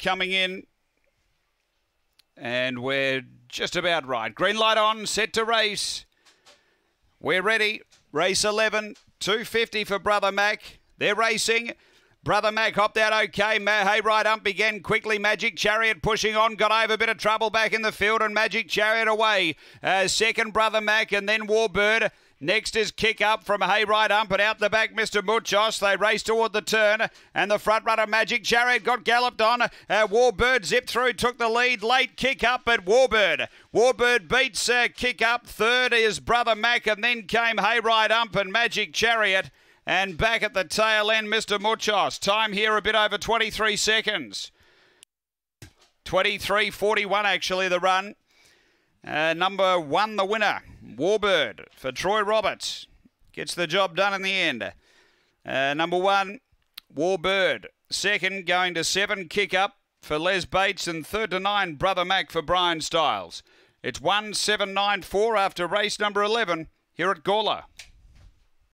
coming in. And we're just about right. Green light on, set to race. We're ready. Race 11, 250 for Brother Mac. They're racing. Brother Mac hopped out okay. Ma- right, Ump began quickly. Magic Chariot pushing on, got over a bit of trouble back in the field, and Magic Chariot away. Uh, second, Brother Mac, and then Warbird. Next is kick up from Hayride Ump and out the back, Mr. Muchos. They race toward the turn and the front runner Magic Chariot got galloped on. Uh, Warbird zipped through, took the lead. Late kick up at Warbird. Warbird beats uh, kick up. Third is Brother Mac and then came Hayride Ump and Magic Chariot. And back at the tail end, Mr. Muchos. Time here a bit over 23 seconds. 23.41 actually the run. Uh, number one, the winner. Warbird for Troy Roberts. Gets the job done in the end. Uh, number one, Warbird. Second, going to seven, kick up for Les Bates. And third to nine, Brother Mac for Brian Stiles. It's 1794 after race number 11 here at Gawler.